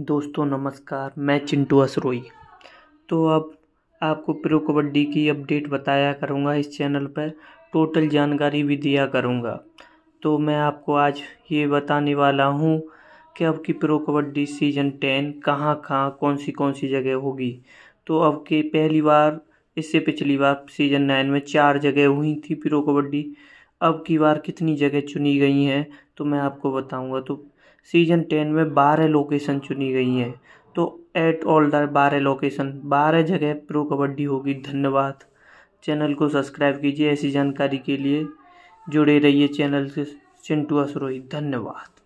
दोस्तों नमस्कार मैं चिंटू असरोई तो अब आपको प्रो कबड्डी की अपडेट बताया करूँगा इस चैनल पर टोटल जानकारी भी दिया करूँगा तो मैं आपको आज ये बताने वाला हूँ कि अब की प्रो कबड्डी सीजन टेन कहाँ कहाँ कौन सी कौन सी जगह होगी तो अब के पहली बार इससे पिछली बार सीजन नाइन में चार जगह हुई थी प्रो कबड्डी अब की बार कितनी जगह चुनी गई हैं तो मैं आपको बताऊंगा तो सीजन टेन में बारह लोकेशन चुनी गई हैं तो एट ऑल द बारह लोकेशन बारह जगह प्रो कबड्डी होगी धन्यवाद चैनल को सब्सक्राइब कीजिए ऐसी जानकारी के लिए जुड़े रहिए चैनल से चिंटू असरोही धन्यवाद